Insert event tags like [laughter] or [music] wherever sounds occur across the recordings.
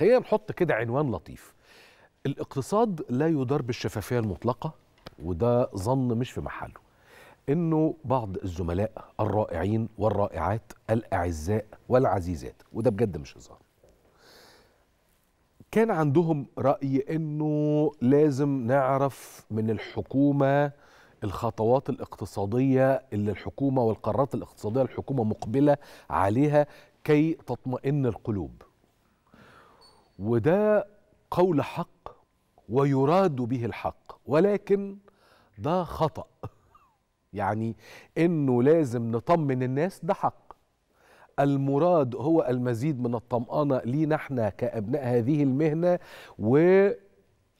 خلينا نحط كده عنوان لطيف الاقتصاد لا يدار بالشفافية المطلقة وده ظن مش في محله انه بعض الزملاء الرائعين والرائعات الاعزاء والعزيزات وده بجد مش هزار كان عندهم راي انه لازم نعرف من الحكومه الخطوات الاقتصاديه اللي الحكومه والقرارات الاقتصاديه الحكومه مقبله عليها كي تطمئن القلوب وده قول حق ويراد به الحق ولكن ده خطأ [laughs] يعني انه لازم نطمن الناس ده حق المراد هو المزيد من الطمأنة لينا احنا كأبناء هذه المهنة و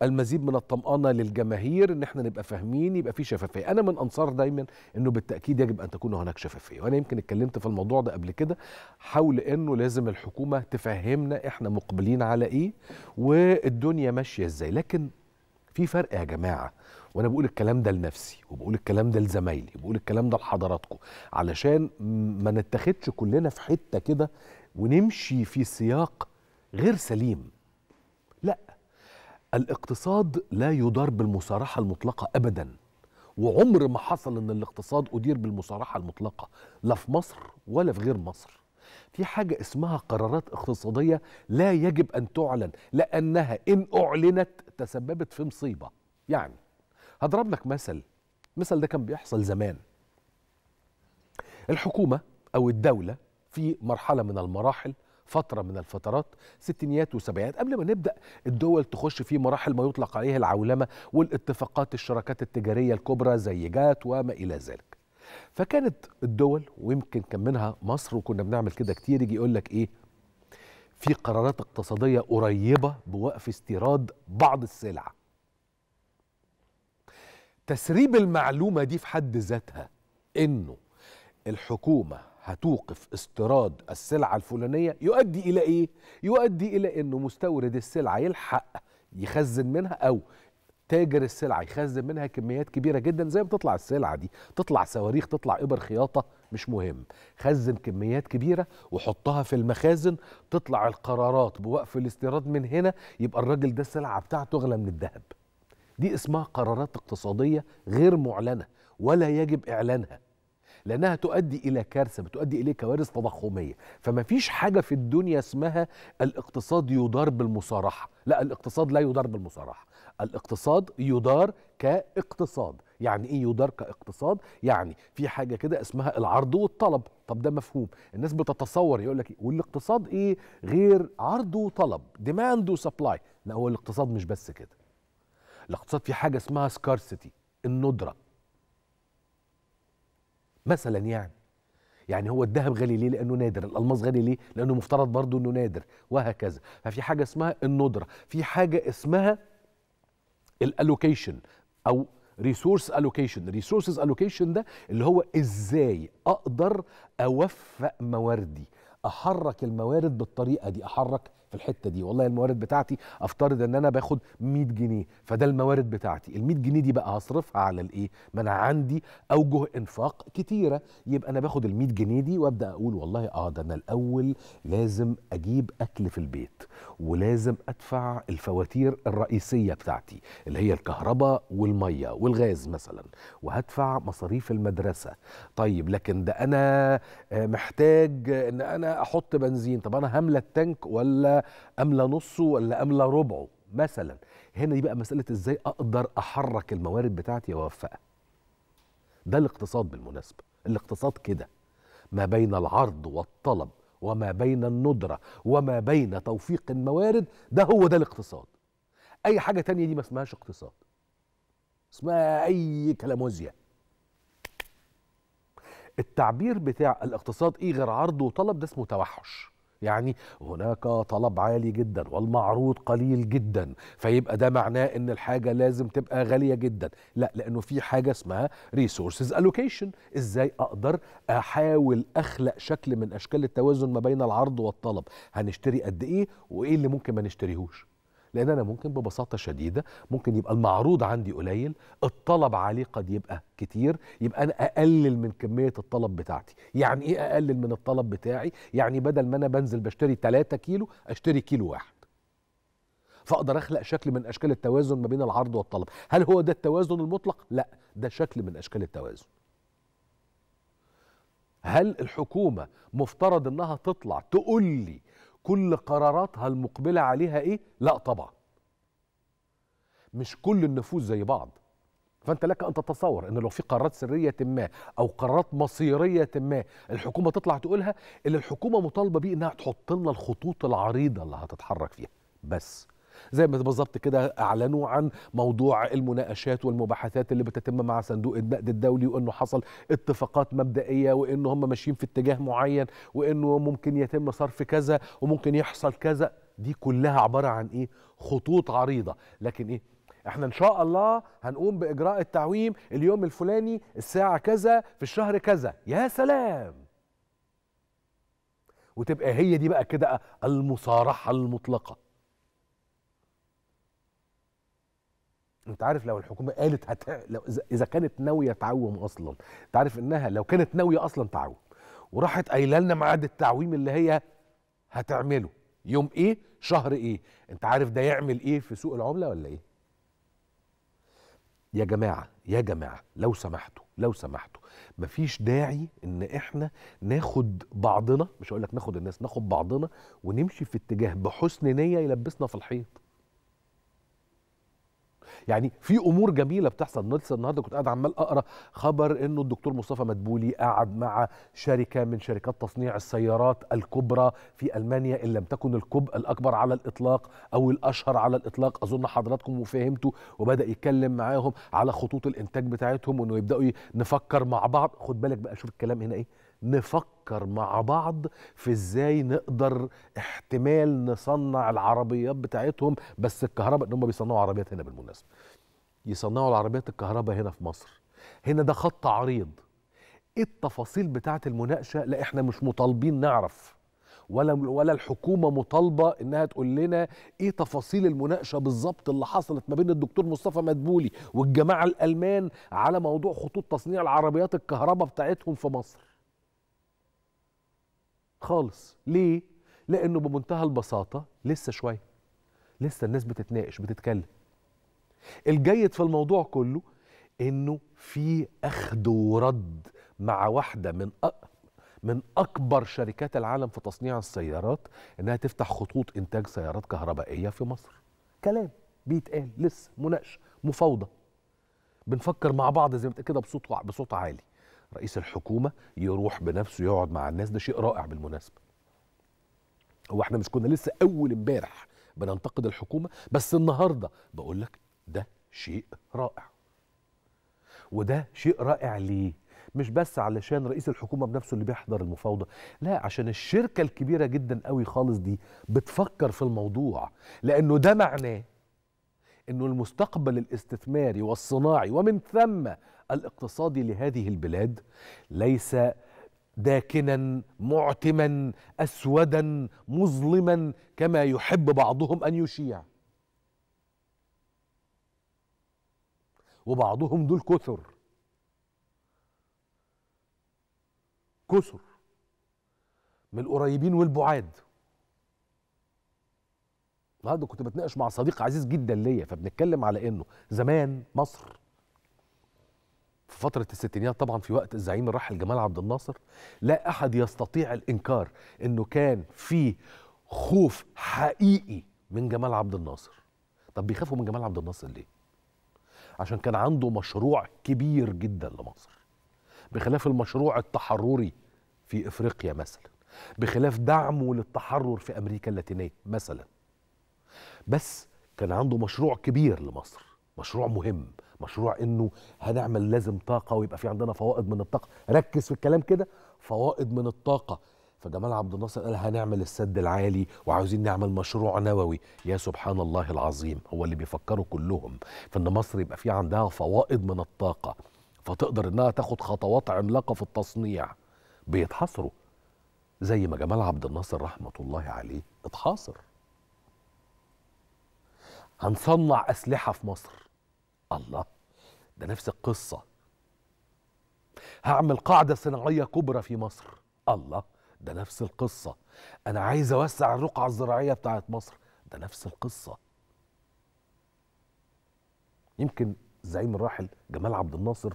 المزيد من الطمأنة للجماهير ان احنا نبقى فاهمين يبقى في شفافية انا من انصار دايما انه بالتأكيد يجب ان تكون هناك شفافية وانا يمكن اتكلمت في الموضوع ده قبل كده حول انه لازم الحكومة تفهمنا احنا مقبلين على ايه والدنيا ماشية ازاي لكن في فرق يا جماعه وانا بقول الكلام ده لنفسي وبقول الكلام ده لزمايلي وبقول الكلام ده لحضراتكم علشان ما نتاخدش كلنا في حته كده ونمشي في سياق غير سليم الاقتصاد لا يدار بالمصارحة المطلقة أبدا وعمر ما حصل أن الاقتصاد أدير بالمصارحة المطلقة لا في مصر ولا في غير مصر في حاجة اسمها قرارات اقتصادية لا يجب أن تعلن لأنها إن أعلنت تسببت في مصيبة يعني هضرب لك مثل مثل ده كان بيحصل زمان الحكومة أو الدولة في مرحلة من المراحل فتره من الفترات ستينيات وسبعينات قبل ما نبدا الدول تخش في مراحل ما يطلق عليها العولمه والاتفاقات الشراكات التجاريه الكبرى زي جات وما الى ذلك فكانت الدول ويمكن كان منها مصر وكنا بنعمل كده كتير يجي يقول لك ايه في قرارات اقتصاديه قريبه بوقف استيراد بعض السلع تسريب المعلومه دي في حد ذاتها انه الحكومه هتوقف استيراد السلعة الفلانية يؤدي إلى إيه؟ يؤدي إلى إنه مستورد السلعة يلحق يخزن منها أو تاجر السلعة يخزن منها كميات كبيرة جدا زي ما تطلع السلعة دي تطلع صواريخ تطلع إبر خياطة مش مهم خزن كميات كبيرة وحطها في المخازن تطلع القرارات بوقف الاستيراد من هنا يبقى الراجل ده السلعة بتاعته أغلى من الذهب دي اسمها قرارات اقتصادية غير معلنة ولا يجب إعلانها لانها تؤدي الى كارثه بتؤدي الى كوارث تضخميه فما فيش حاجه في الدنيا اسمها الاقتصاد يدار بالمصارحه لا الاقتصاد لا يدار بالمصارحه الاقتصاد يدار كاقتصاد يعني ايه يدار كاقتصاد يعني في حاجه كده اسمها العرض والطلب طب ده مفهوم الناس بتتصور يقول لك إيه؟ والاقتصاد ايه غير عرض وطلب ديماند وسبلاي لا هو الاقتصاد مش بس كده الاقتصاد في حاجه اسمها سكارسيتي الندره مثلا يعني يعني هو الذهب غالي ليه لانه نادر الالماس غالي ليه لانه مفترض برضه انه نادر وهكذا ففي حاجه اسمها الندره في حاجه اسمها الالوكيشن او ريسورس الوكيشن ريسورسز الوكيشن ده اللي هو ازاي اقدر اوفق مواردي احرك الموارد بالطريقه دي احرك في الحته دي والله الموارد بتاعتي افترض ان انا باخد 100 جنيه فده الموارد بتاعتي ال 100 جنيه دي بقى هصرفها على الايه ما انا عندي اوجه انفاق كتيره يبقى انا باخد ال 100 جنيه دي وابدا اقول والله اه ده انا الاول لازم اجيب اكل في البيت ولازم ادفع الفواتير الرئيسيه بتاعتي اللي هي الكهرباء والميه والغاز مثلا وهدفع مصاريف المدرسه طيب لكن ده انا آه، محتاج ان انا احط بنزين طب انا هملى التانك ولا املى نصه ولا املى ربعه مثلا هنا دي بقى مساله ازاي اقدر احرك الموارد بتاعتي واوفقها ده الاقتصاد بالمناسبه الاقتصاد كده ما بين العرض والطلب وما بين الندره وما بين توفيق الموارد ده هو ده الاقتصاد اي حاجه تانية دي ما اسمهاش اقتصاد اسمها اي كلاموزيا التعبير بتاع الاقتصاد ايه غير عرض وطلب ده اسمه توحش يعني هناك طلب عالي جدا والمعروض قليل جدا فيبقى ده معناه ان الحاجه لازم تبقى غاليه جدا لا لانه في حاجه اسمها ريسورسز الوكيشن ازاي اقدر احاول اخلق شكل من اشكال التوازن ما بين العرض والطلب هنشتري قد ايه وايه اللي ممكن ما نشتريهوش لان انا ممكن ببساطه شديده ممكن يبقى المعروض عندي قليل الطلب عليه قد يبقى كتير يبقى انا اقلل من كميه الطلب بتاعتي يعني ايه اقلل من الطلب بتاعي يعني بدل ما انا بنزل بشتري 3 كيلو اشتري كيلو واحد فاقدر اخلق شكل من اشكال التوازن ما بين العرض والطلب هل هو ده التوازن المطلق لا ده شكل من اشكال التوازن هل الحكومه مفترض انها تطلع تقول لي كل قراراتها المقبلة عليها إيه؟ لا طبعا مش كل النفوذ زي بعض فأنت لك أن تتصور أن لو في قرارات سرية ما أو قرارات مصيرية ما الحكومة تطلع تقولها اللي الحكومة مطالبة بيه أنها تحط لنا الخطوط العريضة اللي هتتحرك فيها بس زي ما بالظبط كده اعلنوا عن موضوع المناقشات والمباحثات اللي بتتم مع صندوق النقد الدولي وانه حصل اتفاقات مبدئيه وان هم ماشيين في اتجاه معين وانه ممكن يتم صرف كذا وممكن يحصل كذا دي كلها عباره عن ايه خطوط عريضه لكن ايه احنا ان شاء الله هنقوم باجراء التعويم اليوم الفلاني الساعه كذا في الشهر كذا يا سلام وتبقى هي دي بقى كده المصارحه المطلقه انت عارف لو الحكومه قالت هت... لو اذا كانت ناويه تعوم اصلا انت عارف انها لو كانت ناويه اصلا تعوم وراحت قايله لنا ميعاد التعويم اللي هي هتعمله يوم ايه شهر ايه انت عارف ده يعمل ايه في سوق العمله ولا ايه يا جماعه يا جماعه لو سمحتوا لو سمحتوا مفيش داعي ان احنا ناخد بعضنا مش هقول لك ناخد الناس ناخد بعضنا ونمشي في اتجاه بحسن نيه يلبسنا في الحيط يعني في امور جميله بتحصل لسه النهارده كنت قاعد عمال اقرا خبر انه الدكتور مصطفى مدبولي قعد مع شركه من شركات تصنيع السيارات الكبرى في المانيا ان لم تكن الكب الاكبر على الاطلاق او الاشهر على الاطلاق اظن حضراتكم وفهمتوا وبدا يتكلم معاهم على خطوط الانتاج بتاعتهم وانه يبداوا نفكر مع بعض خد بالك بقى شوف الكلام هنا ايه نفكر مع بعض في ازاي نقدر احتمال نصنع العربيات بتاعتهم بس الكهرباء ان هم بيصنعوا عربيات هنا بالمناسبه يصنعوا العربيات الكهرباء هنا في مصر هنا ده خط عريض ايه التفاصيل بتاعه المناقشه لا احنا مش مطالبين نعرف ولا ولا الحكومه مطالبه انها تقول لنا ايه تفاصيل المناقشه بالظبط اللي حصلت ما بين الدكتور مصطفى مدبولي والجماعه الالمان على موضوع خطوط تصنيع العربيات الكهرباء بتاعتهم في مصر خالص ليه لانه بمنتهى البساطه لسه شويه لسه الناس بتتناقش بتتكلم الجيد في الموضوع كله انه في اخد ورد مع واحده من أ... من اكبر شركات العالم في تصنيع السيارات انها تفتح خطوط انتاج سيارات كهربائيه في مصر كلام بيتقال لسه مناقشه مفاوضه بنفكر مع بعض زي ما كده بصوت بصوت عالي رئيس الحكومه يروح بنفسه يقعد مع الناس ده شيء رائع بالمناسبه هو احنا مش كنا لسه اول امبارح بننتقد الحكومه بس النهارده بقول لك ده شيء رائع وده شيء رائع ليه مش بس علشان رئيس الحكومه بنفسه اللي بيحضر المفاوضه لا عشان الشركه الكبيره جدا قوي خالص دي بتفكر في الموضوع لانه ده معناه انه المستقبل الاستثماري والصناعي ومن ثم الاقتصادي لهذه البلاد ليس داكنا معتما اسودا مظلما كما يحب بعضهم ان يشيع وبعضهم دول كثر كثر من القريبين والبعاد النهارده كنت بتناقش مع صديق عزيز جدا ليا فبنتكلم على انه زمان مصر في فترة الستينيات طبعا في وقت الزعيم الراحل جمال عبد الناصر لا أحد يستطيع الإنكار أنه كان في خوف حقيقي من جمال عبد الناصر طب بيخافوا من جمال عبد الناصر ليه؟ عشان كان عنده مشروع كبير جدا لمصر بخلاف المشروع التحرري في إفريقيا مثلا بخلاف دعمه للتحرر في أمريكا اللاتينية مثلا بس كان عنده مشروع كبير لمصر مشروع مهم مشروع انه هنعمل لازم طاقه ويبقى في عندنا فوائد من الطاقه ركز في الكلام كده فوائد من الطاقه فجمال عبد الناصر قال هنعمل السد العالي وعاوزين نعمل مشروع نووي يا سبحان الله العظيم هو اللي بيفكروا كلهم في ان مصر يبقى في عندها فوائد من الطاقه فتقدر انها تاخد خطوات عملاقه في التصنيع بيتحاصروا زي ما جمال عبد الناصر رحمه الله عليه اتحاصر هنصنع أسلحة في مصر الله ده نفس القصة هعمل قاعدة صناعية كبرى في مصر الله ده نفس القصة أنا عايز أوسع الرقعة الزراعية بتاعت مصر ده نفس القصة يمكن الزعيم الراحل جمال عبد الناصر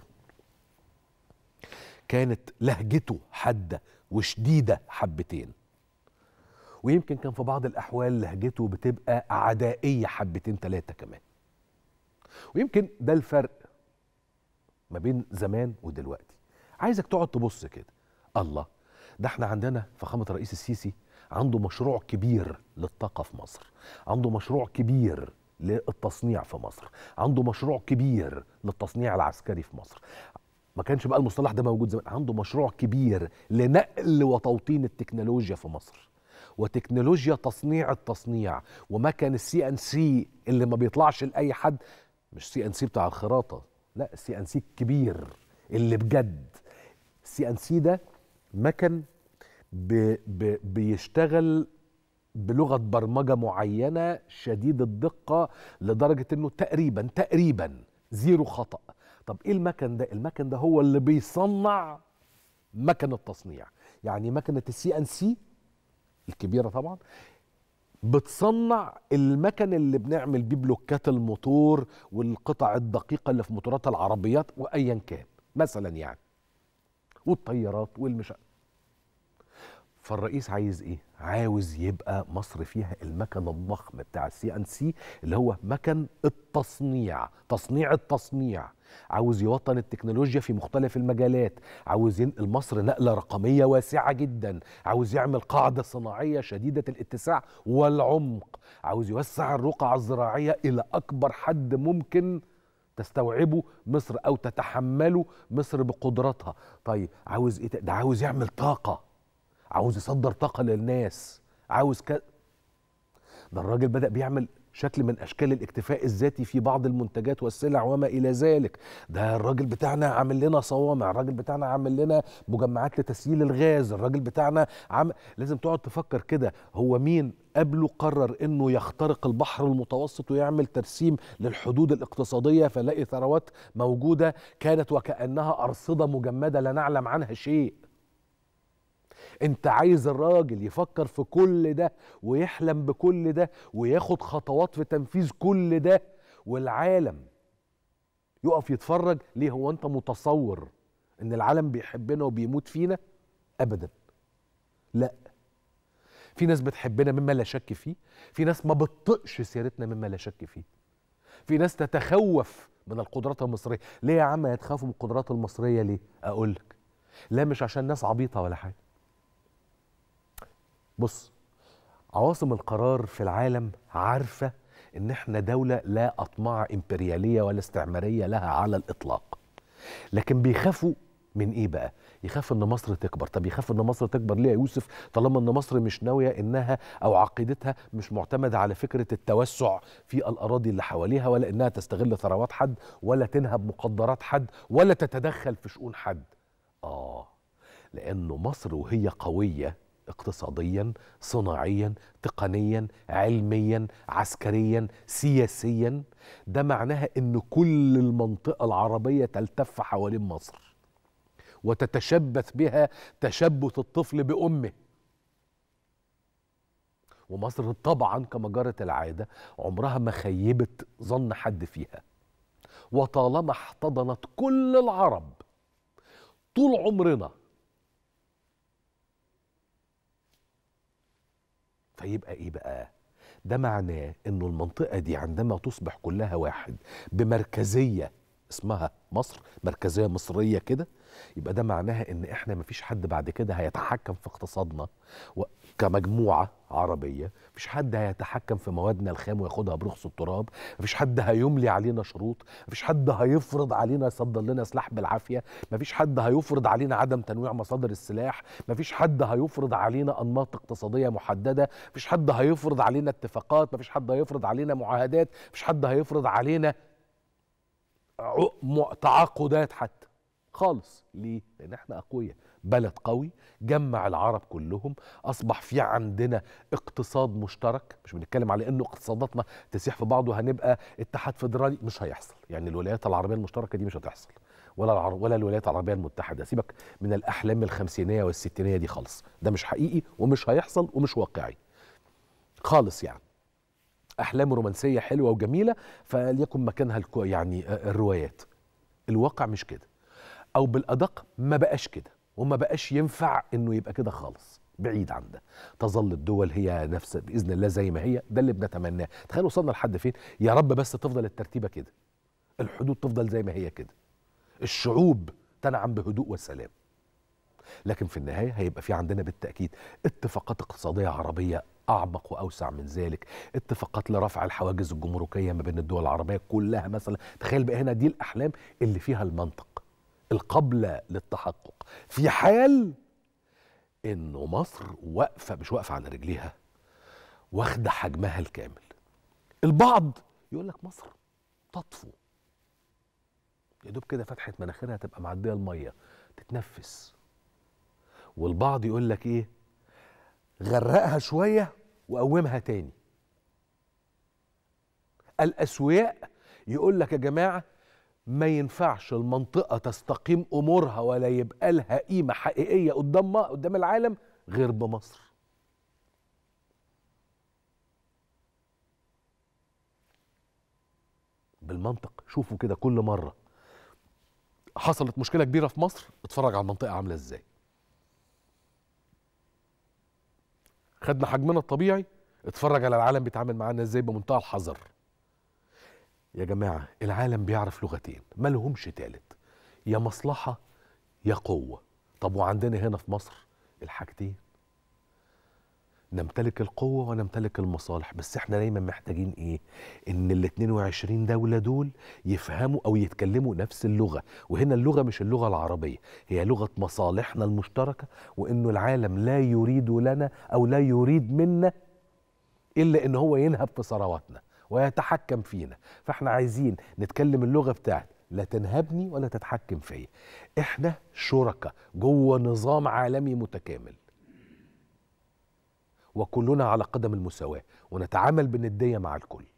كانت لهجته حادة وشديدة حبتين ويمكن كان في بعض الأحوال لهجته بتبقى عدائية حبتين ثلاثة كمان ويمكن ده الفرق ما بين زمان ودلوقتي عايزك تقعد تبص كده الله ده احنا عندنا فخامة الرئيس السيسي عنده مشروع كبير للطاقة في مصر عنده مشروع كبير للتصنيع في مصر عنده مشروع كبير للتصنيع العسكري في مصر ما كانش بقى المصطلح ده موجود زمان عنده مشروع كبير لنقل وتوطين التكنولوجيا في مصر وتكنولوجيا تصنيع التصنيع ومكن السي ان سي اللي ما بيطلعش لاي حد مش سي ان سي بتاع الخراطه لا السي ان سي الكبير اللي بجد السي ان سي ده مكن بي بي بيشتغل بلغه برمجه معينه شديد الدقه لدرجه انه تقريبا تقريبا زيرو خطا طب ايه المكن ده المكن ده هو اللي بيصنع مكن التصنيع يعني مكنه السي ان سي الكبيره طبعا بتصنع المكن اللي بنعمل بيه بلوكات الموتور والقطع الدقيقه اللي في موتورات العربيات وايا كان مثلا يعني والطيارات والمش فالرئيس عايز ايه عاوز يبقى مصر فيها المكن الضخم بتاع السي ان سي اللي هو مكن التصنيع تصنيع التصنيع عاوز يوطن التكنولوجيا في مختلف المجالات عاوز ينقل مصر نقله رقميه واسعه جدا عاوز يعمل قاعده صناعيه شديده الاتساع والعمق عاوز يوسع الرقعه الزراعيه الى اكبر حد ممكن تستوعبه مصر او تتحمله مصر بقدراتها طيب عاوز ايه ده عاوز يعمل طاقه عاوز يصدر طاقه للناس عاوز ك... ده الراجل بدا بيعمل شكل من اشكال الاكتفاء الذاتي في بعض المنتجات والسلع وما الى ذلك ده الراجل بتاعنا عامل لنا صوامع الراجل بتاعنا عامل لنا مجمعات لتسييل الغاز الراجل بتاعنا عم... لازم تقعد تفكر كده هو مين قبله قرر انه يخترق البحر المتوسط ويعمل ترسيم للحدود الاقتصاديه فلاقي ثروات موجوده كانت وكانها ارصده مجمده لا نعلم عنها شيء انت عايز الراجل يفكر في كل ده ويحلم بكل ده وياخد خطوات في تنفيذ كل ده والعالم يقف يتفرج ليه هو انت متصور ان العالم بيحبنا وبيموت فينا ابدا لا في ناس بتحبنا مما لا شك فيه في ناس ما بتطقش سيرتنا مما لا شك فيه في ناس تتخوف من القدرات المصريه ليه يا عم هتخافوا من القدرات المصريه ليه اقول لك لا مش عشان ناس عبيطه ولا حاجه بص عواصم القرار في العالم عارفه ان احنا دوله لا اطماع امبرياليه ولا استعماريه لها على الاطلاق لكن بيخافوا من ايه بقى يخاف ان مصر تكبر طب يخاف ان مصر تكبر ليه يا يوسف طالما ان مصر مش ناويه انها او عقيدتها مش معتمده على فكره التوسع في الاراضي اللي حواليها ولا انها تستغل ثروات حد ولا تنهب مقدرات حد ولا تتدخل في شؤون حد اه لانه مصر وهي قويه اقتصاديا صناعيا تقنيا علميا عسكريا سياسيا ده معناها ان كل المنطقه العربيه تلتف حوالين مصر وتتشبث بها تشبث الطفل بامه ومصر طبعا كما جرت العاده عمرها ما خيبت ظن حد فيها وطالما احتضنت كل العرب طول عمرنا فيبقى ايه بقى ده معناه انه المنطقه دي عندما تصبح كلها واحد بمركزيه اسمها مصر مركزيه مصريه كده يبقى ده معناها ان احنا مفيش حد بعد كده هيتحكم في اقتصادنا كمجموعه عربيه مفيش حد هيتحكم في موادنا الخام وياخدها برخص التراب مفيش حد هيملي علينا شروط مفيش حد هيفرض علينا يصدر لنا سلاح بالعافيه مفيش حد هيفرض علينا عدم تنويع مصادر السلاح مفيش حد هيفرض علينا انماط اقتصاديه محدده مفيش حد هيفرض علينا اتفاقات مفيش حد هيفرض علينا معاهدات مفيش حد هيفرض علينا تعاقدات حتى خالص ليه؟ لأن احنا أقوياء بلد قوي جمع العرب كلهم أصبح في عندنا اقتصاد مشترك مش بنتكلم على أنه اقتصاداتنا تسيح في بعض وهنبقى اتحاد فيدرالي مش هيحصل يعني الولايات العربية المشتركة دي مش هتحصل ولا ولا الولايات العربية المتحدة سيبك من الأحلام الخمسينية والستينية دي خالص ده مش حقيقي ومش هيحصل ومش واقعي خالص يعني احلام رومانسيه حلوه وجميله فليكن مكانها يعني آه، الروايات الواقع مش كده او بالادق ما بقاش كده وما بقاش ينفع انه يبقى كده خالص بعيد عن ده تظل الدول هي نفسها باذن الله زي ما هي ده اللي بنتمناه تخيل وصلنا لحد فين يا رب بس تفضل الترتيبه كده الحدود تفضل زي ما هي كده الشعوب تنعم بهدوء وسلام لكن في النهايه هيبقى في عندنا بالتاكيد اتفاقات اقتصاديه عربيه اعمق واوسع من ذلك اتفاقات لرفع الحواجز الجمركيه ما بين الدول العربيه كلها مثلا تخيل بقى هنا دي الاحلام اللي فيها المنطق القابله للتحقق في حال انه مصر واقفه مش واقفه على رجليها واخده حجمها الكامل البعض يقول لك مصر تطفو يا دوب كده فتحت مناخيرها تبقى معديه الميه تتنفس والبعض يقول لك ايه غرقها شويه وقومها تاني الاسوياء يقول لك يا جماعه ما ينفعش المنطقه تستقيم امورها ولا يبقى لها قيمه حقيقيه قدام قدام العالم غير بمصر بالمنطق شوفوا كده كل مره حصلت مشكله كبيره في مصر اتفرج على المنطقه عامله ازاي خدنا حجمنا الطبيعي اتفرج على العالم بيتعامل معانا ازاي بمنتهى الحذر يا جماعه العالم بيعرف لغتين ما لهمش تالت يا مصلحه يا قوه طب وعندنا هنا في مصر الحاجتين نمتلك القوة ونمتلك المصالح بس احنا دايما محتاجين ايه ان ال 22 دولة دول يفهموا او يتكلموا نفس اللغة وهنا اللغة مش اللغة العربية هي لغة مصالحنا المشتركة وانه العالم لا يريد لنا او لا يريد منا الا ان هو ينهب في ثرواتنا ويتحكم فينا فاحنا عايزين نتكلم اللغة بتاعت لا تنهبني ولا تتحكم فيا احنا شركة جوه نظام عالمي متكامل وكلنا على قدم المساواة ونتعامل بنديه مع الكل